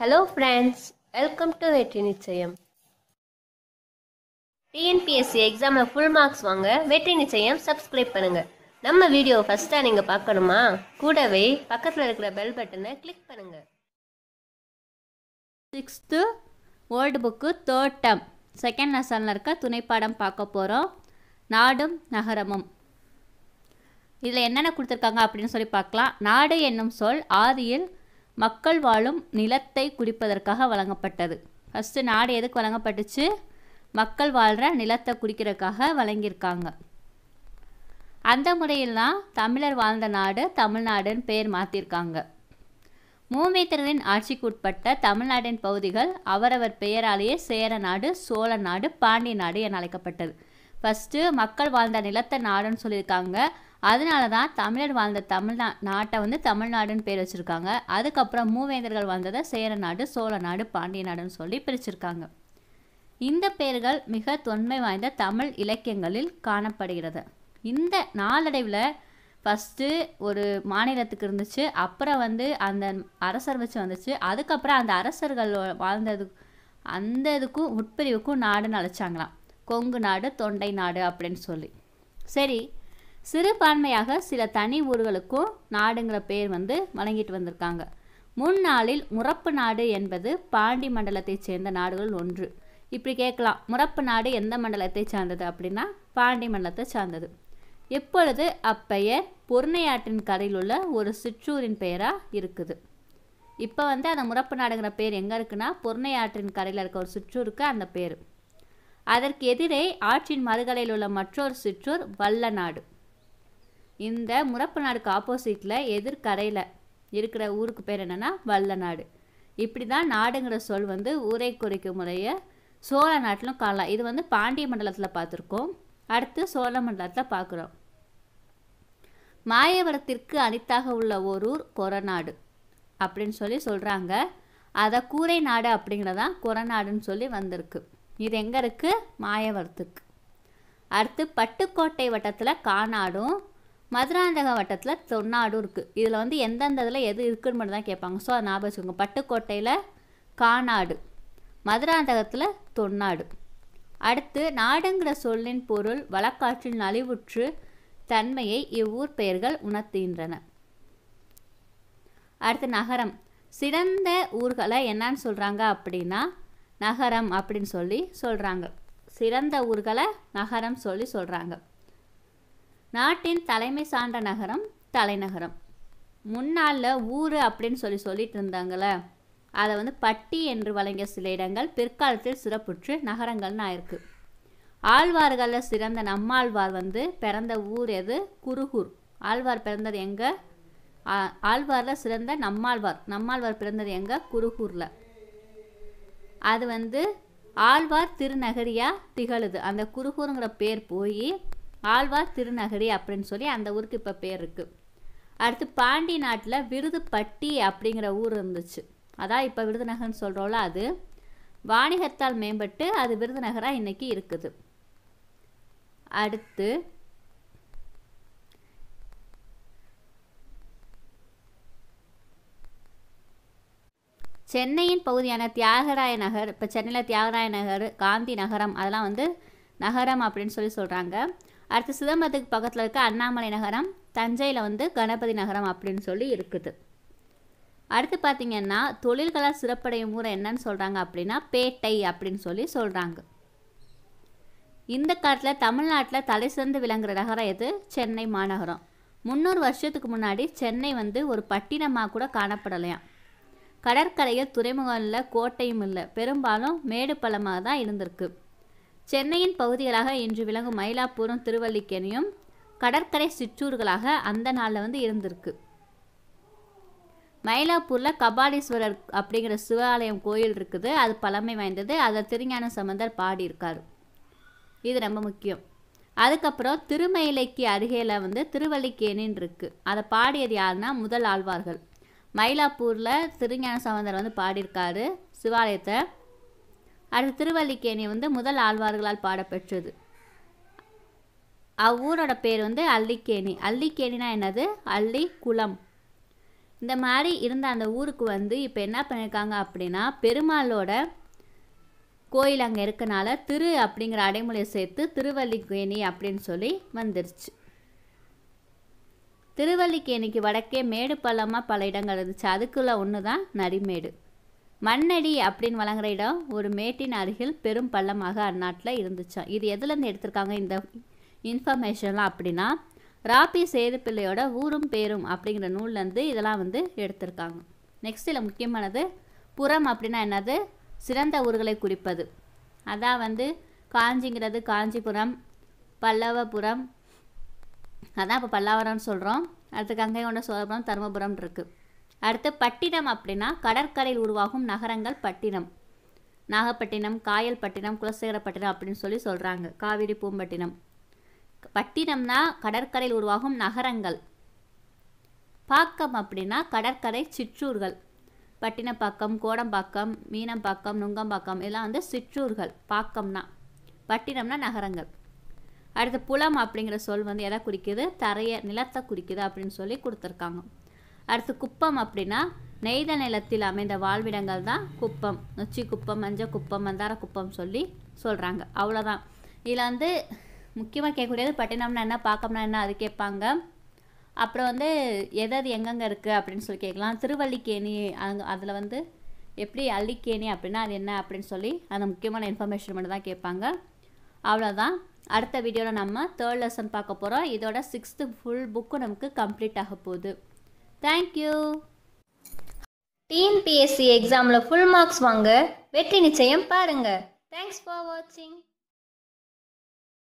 hello friends welcome to வெற்றி நிச்சயம் TNPSC எக்ஸாமில் ஃபுல் மார்க்ஸ் வாங்க வெற்றி நிச்சயம் சப்ஸ்கிரைப் பண்ணுங்கள் நம்ம வீடியோ ஃபஸ்ட்டாக நீங்கள் பார்க்கணுமா கூடவே பக்கத்தில் இருக்கிற பெல் பட்டனை கிளிக் பண்ணுங்கள் sixth old book third second லெசனில் இருக்க துணைப்பாடம் பார்க்க போகிறோம் நாடும் நகரமும் இதில் என்னென்ன கொடுத்துருக்காங்க அப்படின்னு சொல்லி பார்க்கலாம் நாடு என்னும் சொல் ஆதியில் மக்கள் வாழும் நிலத்தை குடிப்பதற்காக வழங்கப்பட்டது ஃபஸ்ட்டு நாடு எதுக்கு வழங்கப்பட்டுச்சு மக்கள் வாழ்கிற நிலத்தை குடிக்கிறதுக்காக வழங்கியிருக்காங்க அந்த முறையில்தான் தமிழர் வாழ்ந்த நாடு தமிழ்நாடுன்னு பெயர் மாற்றிருக்காங்க மூவேத்திரரின் ஆட்சிக்கு உட்பட்ட தமிழ்நாட்டின் பகுதிகள் அவரவர் பெயராலேயே சேர நாடு சோழ நாடு பாண்டிய நாடு என அழைக்கப்பட்டது ஃபஸ்ட்டு மக்கள் வாழ்ந்த நிலத்தை நாடுன்னு சொல்லியிருக்காங்க அதனால தான் தமிழர் வாழ்ந்த தமிழ்நா நாட்டை வந்து தமிழ்நாடுன்னு பேர் வச்சுருக்காங்க அதுக்கப்புறம் மூவேந்தர்கள் வாழ்ந்ததை சேர நாடு சோழ நாடு பாண்டிய நாடுன்னு சொல்லி பிரிச்சிருக்காங்க இந்த பெயர்கள் மிக தொன்மை வாய்ந்த தமிழ் இலக்கியங்களில் காணப்படுகிறது இந்த நாளடைவில் ஃபஸ்ட்டு ஒரு மாநிலத்துக்கு இருந்துச்சு அப்புறம் வந்து அந்த அரசர் வச்சு வந்துச்சு அதுக்கப்புறம் அந்த அரசர்கள் வாழ்ந்தது அந்த இதுக்கும் உட்பிரிவுக்கும் நாடுன்னு அழைச்சாங்களாம் கொங்கு நாடு தொண்டை நாடு அப்படின்னு சொல்லி சரி சிறுபான்மையாக சில தனி ஊர்களுக்கும் நாடுங்கிற பேர் வந்து வழங்கிட்டு வந்திருக்காங்க முன்னாளில் முறப்பு நாடு என்பது பாண்டி மண்டலத்தைச் சேர்ந்த நாடுகள் ஒன்று இப்படி கேட்கலாம் முறப்பு நாடு எந்த மண்டலத்தை சார்ந்தது அப்படின்னா பாண்டி மண்டலத்தை சார்ந்தது இப்பொழுது அப்பெயர் பொருணையாற்றின் கரையில் உள்ள ஒரு சிற்றூரின் பெயராக இருக்குது இப்போ வந்து அந்த முறப்பு நாடுங்கிற பேர் எங்கே இருக்குன்னா பொருணையாற்றின் கரையில் இருக்க ஒரு சிற்றூருக்கு அந்த பேர் அதற்கு எதிரே ஆற்றின் மறுகலையில் உள்ள மற்றொரு சிற்றூர் வல்ல நாடு இந்த முரப்பு நாடுக்கு ஆப்போசிட்டில் எதிர்கரையில் இருக்கிற ஊருக்கு பேர் என்னென்னா வல்ல நாடு இப்படி தான் நாடுங்கிற சொல் வந்து ஊரை குறைக்கும் முறையை சோழ நாட்டிலும் காணலாம் இது வந்து பாண்டிய மண்டலத்தில் பார்த்துருக்கோம் அடுத்து சோழ மண்டலத்தில் பார்க்குறோம் மாயவரத்திற்கு அனைத்தாக உள்ள ஒரு ஊர் கொரநாடு அப்படின்னு சொல்லி சொல்கிறாங்க அதை கூரை நாடு அப்படிங்கிறதான் கொரநாடுன்னு சொல்லி வந்திருக்கு இது எங்கே இருக்குது மாயவரத்துக்கு அடுத்து பட்டுக்கோட்டை வட்டத்தில் காநாடும் மதுராந்தக வட்டத்தில் தொன்னாடும் இருக்குது இதில் வந்து எந்தெந்த இதில் எது இருக்குன்னு மட்டும் தான் கேட்பாங்க ஸோ அதை ஞாபகம் வச்சுக்கோங்க பட்டுக்கோட்டையில் காநாடு மதுராந்தகத்தில் தொன்னாடு அடுத்து நாடுங்கிற சொல்லின் பொருள் வழக்காற்றில் நலிவுற்று தன்மையை இவ்வூர் பெயர்கள் உணர்த்துகின்றன அடுத்து நகரம் சிறந்த ஊர்களை என்னன்னு சொல்கிறாங்க அப்படின்னா நகரம் அப்படின்னு சொல்லி சொல்கிறாங்க சிறந்த ஊர்களை நகரம் சொல்லி சொல்கிறாங்க நாட்டின் தலைமை சான்ற நகரம் தலைநகரம் முன்னால் ஊர் அப்படின்னு சொல்லி சொல்லிட்டு இருந்தாங்கள அதை வந்து பட்டி என்று வழங்கிய சில இடங்கள் பிற்காலத்தில் சிறப்புற்று நகரங்கள்னு ஆயிருக்கு ஆழ்வார்களில் சிறந்த நம்மாழ்வார் வந்து பிறந்த ஊர் எது குருகூர் ஆழ்வார் பிறந்தது எங்கே ஆழ்வாரில் சிறந்த நம்மாழ்வார் நம்மாழ்வார் பிறந்தது எங்கே குருகூரில் அது வந்து ஆழ்வார் திருநகரியாக திகழுது அந்த குருகூருங்கிற பேர் போய் ஆழ்வார் திருநகரி அப்படின்னு சொல்லி அந்த ஊருக்கு இப்போ பேர் இருக்குது அடுத்து பாண்டி நாட்டில் விருதுப்பட்டி அப்படிங்கிற ஊர் இருந்துச்சு அதான் இப்போ விருதுநகர்னு சொல்கிறோம்ல அது வாணிகத்தால் மேம்பட்டு அது விருதுநகராக இன்னைக்கு இருக்குது அடுத்து சென்னையின் பகுதியான தியாகராய நகர் இப்போ சென்னையில் தியாகராய நகர் காந்தி நகரம் அதெல்லாம் வந்து நகரம் அப்படின்னு சொல்லி சொல்கிறாங்க அடுத்து சிதம்பரத்துக்கு பக்கத்தில் இருக்க அண்ணாமலை நகரம் தஞ்சையில் வந்து கணபதி நகரம் அப்படின்னு சொல்லி இருக்குது அடுத்து பார்த்திங்கன்னா தொழில்களால் சிறப்படையும் ஊரை என்னன்னு சொல்கிறாங்க அப்படின்னா பேட்டை அப்படின்னு சொல்லி சொல்கிறாங்க இந்த காலத்தில் தமிழ்நாட்டில் தலை சிறந்து விளங்குற நகரம் எது சென்னை மாநகரம் முந்நூறு வருஷத்துக்கு முன்னாடி சென்னை வந்து ஒரு பட்டினமாக கூட காணப்படலையாம் கடற்கரையில் துறைமுகம் இல்லை கோட்டையும் இல்லை பெரும்பாலும் மேடு பழமாக தான் இருந்திருக்கு சென்னையின் பகுதிகளாக இன்று விளங்கும் மயிலாப்பூரும் திருவல்லிக்கேணியும் கடற்கரை சிற்றூர்களாக அந்த நாளில் வந்து இருந்திருக்கு மயிலாப்பூரில் கபாலீஸ்வரர் அப்படிங்கிற சிவாலயம் கோயில் இருக்குது அது பழமை வாய்ந்தது அதை திருஞான சம்பந்தர் பாடியிருக்கார் இது ரொம்ப முக்கியம் அதுக்கப்புறம் திருமயிலைக்கு அருகேல வந்து திருவல்லிக்கேணின்னு இருக்குது அதை பாடியது யாருன்னா முதல் ஆழ்வார்கள் மயிலாப்பூரில் திருஞான சம்பந்தர் வந்து பாடியிருக்காரு சிவாலயத்தை அடுத்து திருவல்லிக்கேணி வந்து முதல் ஆழ்வார்களால் பாடப்பெற்றது அவ்வூரோட பேர் வந்து அள்ளிக்கேணி அள்ளிக்கேணினா என்னது அள்ளி குளம் இந்த மாதிரி இருந்த அந்த ஊருக்கு வந்து இப்போ என்ன பண்ணியிருக்காங்க அப்படின்னா பெருமாளோட கோயில் அங்கே இருக்கனால திரு அப்படிங்கிற அடைமொழியை சேர்த்து திருவல்லிக்கேணி அப்படின்னு சொல்லி வந்துருச்சு திருவல்லிக்கேணிக்கு வடக்கே மேடு பள்ளமாக பல இடங்கள் இருந்துச்சு அதுக்குள்ளே ஒன்று தான் நரிமேடு மண்ணடி அப்படின்னு வழங்குற இடம் ஒரு மேட்டின் அருகில் பெரும் பள்ளமாக அந்நாட்டில் இருந்துச்சா இது எதுலேருந்து எடுத்திருக்காங்க இந்த இன்ஃபர்மேஷன்லாம் அப்படின்னா ராபி சேதுப்பிள்ளையோட ஊரும் பேரும் அப்படிங்கிற நூல்லேருந்து இதெல்லாம் வந்து எடுத்திருக்காங்க நெக்ஸ்ட் இதில் முக்கியமானது புறம் அப்படின்னா என்னது சிறந்த ஊர்களை குறிப்பது அதான் வந்து காஞ்சிங்கிறது காஞ்சிபுரம் பல்லவபுரம் அதான் இப்போ பல்லாவரம்னு சொல்கிறோம் அடுத்து கங்கை கொண்ட சோழபுரம் தருமபுரம் இருக்குது அடுத்து பட்டினம் அப்படின்னா கடற்கரையில் உருவாகும் நகரங்கள் பட்டினம் நாகப்பட்டினம் காயல்பட்டினம் குலசேகரப்பட்டினம் அப்படின்னு சொல்லி சொல்கிறாங்க காவிரி பூம்பட்டினம் பட்டினம்னா கடற்கரையில் உருவாகும் நகரங்கள் பாக்கம் அப்படின்னா கடற்கரை சிற்றூர்கள் பட்டினப்பாக்கம் கோடம்பாக்கம் மீனம்பாக்கம் நுங்கம்பாக்கம் இதெல்லாம் வந்து சிற்றூர்கள் பாக்கம்னா பட்டினம்னா நகரங்கள் அடுத்து புலம் அப்படிங்கிற சொல் வந்து எதை குறிக்குது தரைய நிலத்தை குறிக்குது அப்படின்னு சொல்லி கொடுத்துருக்காங்க அடுத்து குப்பம் அப்படின்னா நெய்த நிலத்தில் அமைந்த வாழ்விடங்கள் தான் குப்பம் நொச்சி குப்பம் மஞ்சள் குப்பம் மந்தார குப்பம் சொல்லி சொல்கிறாங்க அவ்வளோதான் இதில் வந்து முக்கியமாக கேட்கக்கூடியது பட்டினம்னா என்ன பார்க்கம்னா என்ன அது கேட்பாங்க அப்புறம் வந்து எது அது எங்கெங்கே இருக்குது அப்படின்னு சொல்லி கேட்கலாம் திருவள்ளிக்கேணி அங்கே அதில் வந்து எப்படி அள்ளிக்கேணி அப்படின்னா அது என்ன அப்படின்னு சொல்லி அந்த முக்கியமான இன்ஃபர்மேஷன் மட்டும் தான் கேட்பாங்க அவ்வளோதான் அடுத்த வீடியோவில் நம்ம தேர்ட் லெசன் பார்க்க போகிறோம் இதோட சிக்ஸ்த்து ஃபுல் புக்கு நமக்கு கம்ப்ளீட் ஆக போகுது தேங்க்யூ டிஎன்பிஎஸ்சி எக்ஸாமில் ஃபுல் மார்க்ஸ் வாங்க வெற்றி நிச்சயம் பாருங்கள் தேங்க்ஸ் ஃபார் வாட்சிங்